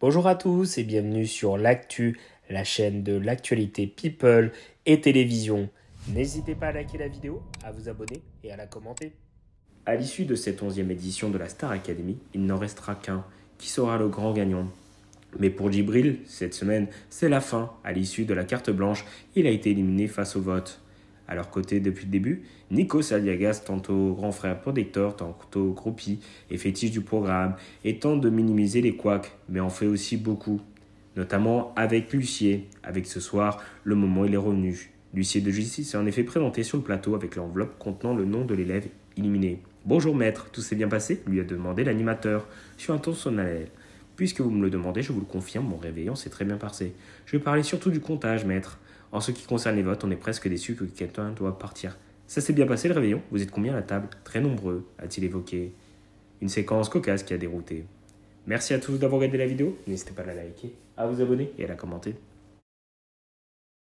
Bonjour à tous et bienvenue sur l'actu, la chaîne de l'actualité people et télévision. N'hésitez pas à liker la vidéo, à vous abonner et à la commenter. À l'issue de cette onzième édition de la Star Academy, il n'en restera qu'un, qui sera le grand gagnant. Mais pour Djibril, cette semaine, c'est la fin. À l'issue de la carte blanche, il a été éliminé face au vote à leur côté depuis le début, Nico Saliagas tantôt grand frère protecteur, tantôt groupie et fétiche du programme, et tente de minimiser les couacs, mais en fait aussi beaucoup, notamment avec Lucier, avec ce soir, le moment il est revenu. L'huissier de justice est en effet présenté sur le plateau avec l'enveloppe contenant le nom de l'élève éliminé. Bonjour maître, tout s'est bien passé lui a demandé l'animateur, sur un ton sonnel. Puisque vous me le demandez, je vous le confirme, mon réveillon s'est très bien passé. Je vais parler surtout du comptage, maître. En ce qui concerne les votes, on est presque déçu que quelqu'un doit partir. Ça s'est bien passé le réveillon Vous êtes combien à la table Très nombreux, a-t-il évoqué. Une séquence cocasse qui a dérouté. Merci à tous d'avoir regardé la vidéo. N'hésitez pas à la liker, à vous abonner et à la commenter.